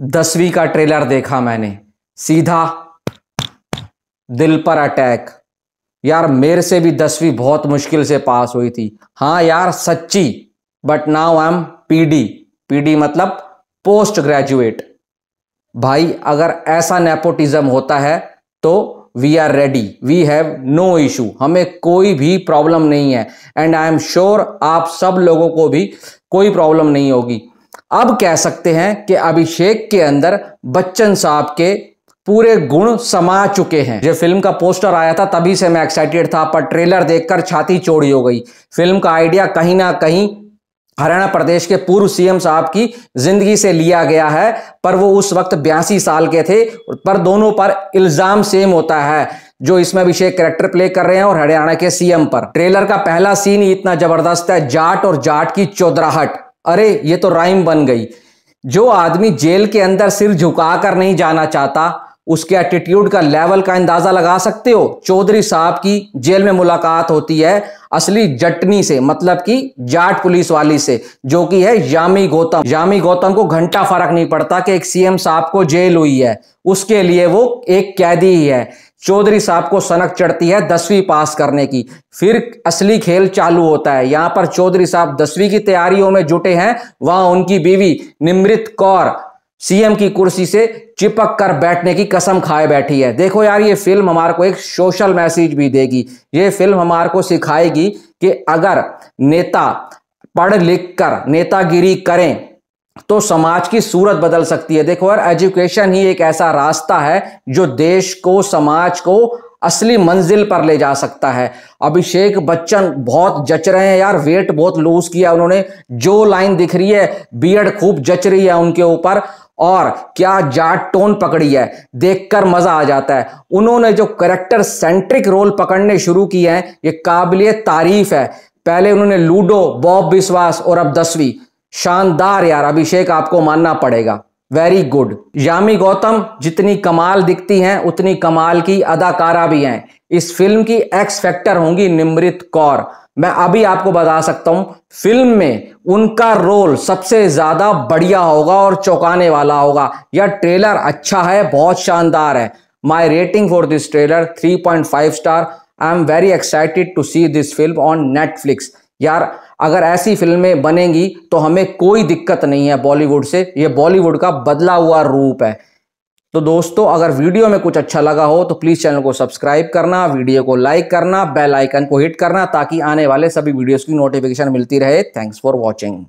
दसवीं का ट्रेलर देखा मैंने सीधा दिल पर अटैक यार मेरे से भी दसवीं बहुत मुश्किल से पास हुई थी हाँ यार सच्ची but now I am PD PD मतलब पोस्ट ग्रेजुएट भाई अगर ऐसा नेपोटिज्म होता है तो we are ready we have no issue हमें कोई भी प्रॉब्लम नहीं है एंड आई एम श्योर आप सब लोगों को भी कोई प्रॉब्लम नहीं होगी अब कह सकते हैं कि अभिषेक के अंदर बच्चन साहब के पूरे गुण समा चुके हैं जब फिल्म का पोस्टर आया था तभी से मैं एक्साइटेड था पर ट्रेलर देखकर छाती चोड़ी हो गई फिल्म का आइडिया कहीं ना कहीं हरियाणा प्रदेश के पूर्व सीएम साहब की जिंदगी से लिया गया है पर वो उस वक्त बयासी साल के थे पर दोनों पर इल्जाम सेम होता है जो इसमें अभिषेक करेक्टर प्ले कर रहे हैं और हरियाणा के सीएम पर ट्रेलर का पहला सीन ही इतना जबरदस्त है जाट और जाट की चौधराहट अरे ये तो राइम बन गई जो आदमी जेल के अंदर सिर झुकाकर नहीं जाना चाहता उसके एटीट्यूड का लेवल का अंदाजा लगा सकते हो चौधरी साहब की जेल में मुलाकात होती है असली जटनी से मतलब कि जाट पुलिस वाली से जो कि है यामी गौतम यामी गौतम को घंटा फर्क नहीं पड़ता कि एक सीएम साहब को जेल हुई है उसके लिए वो एक कैदी ही है चौधरी साहब को सनक चढ़ती है दसवीं पास करने की फिर असली खेल चालू होता है यहाँ पर चौधरी साहब दसवीं की तैयारियों में जुटे हैं वहां उनकी बीवी निमृत कौर सीएम की कुर्सी से चिपक कर बैठने की कसम खाए बैठी है देखो यार ये फिल्म हमारे को एक सोशल मैसेज भी देगी ये फिल्म हमारे को सिखाएगी कि अगर नेता पढ़ लिख कर नेतागिरी करें तो समाज की सूरत बदल सकती है देखो यार एजुकेशन ही एक ऐसा रास्ता है जो देश को समाज को असली मंजिल पर ले जा सकता है अभिषेक बच्चन बहुत जच रहे हैं यार वेट बहुत लूज किया उन्होंने जो लाइन दिख रही है बीएड खूब जच रही है उनके ऊपर और क्या जाट टोन पकड़ी है देखकर मजा आ जाता है उन्होंने जो करेक्टर सेंट्रिक रोल पकड़ने शुरू किए हैं ये काबिल तारीफ है पहले उन्होंने लूडो बॉब विश्वास और अब दसवीं शानदार यार अभिषेक आपको मानना पड़ेगा वेरी गुड यामी गौतम जितनी कमाल दिखती हैं उतनी कमाल की अदाकारा भी हैं इस फिल्म की एक्स फैक्टर होंगी निमृत कौर मैं अभी आपको बता सकता हूं फिल्म में उनका रोल सबसे ज्यादा बढ़िया होगा और चौंकाने वाला होगा यह ट्रेलर अच्छा है बहुत शानदार है my rating for this trailer 3.5 star I am very excited to see this film on Netflix यार अगर ऐसी फिल्में बनेंगी तो हमें कोई दिक्कत नहीं है बॉलीवुड से यह बॉलीवुड का बदला हुआ रूप है तो दोस्तों अगर वीडियो में कुछ अच्छा लगा हो तो प्लीज़ चैनल को सब्सक्राइब करना वीडियो को लाइक करना बेल आइकन को हिट करना ताकि आने वाले सभी वीडियोस की नोटिफिकेशन मिलती रहे थैंक्स फॉर वॉचिंग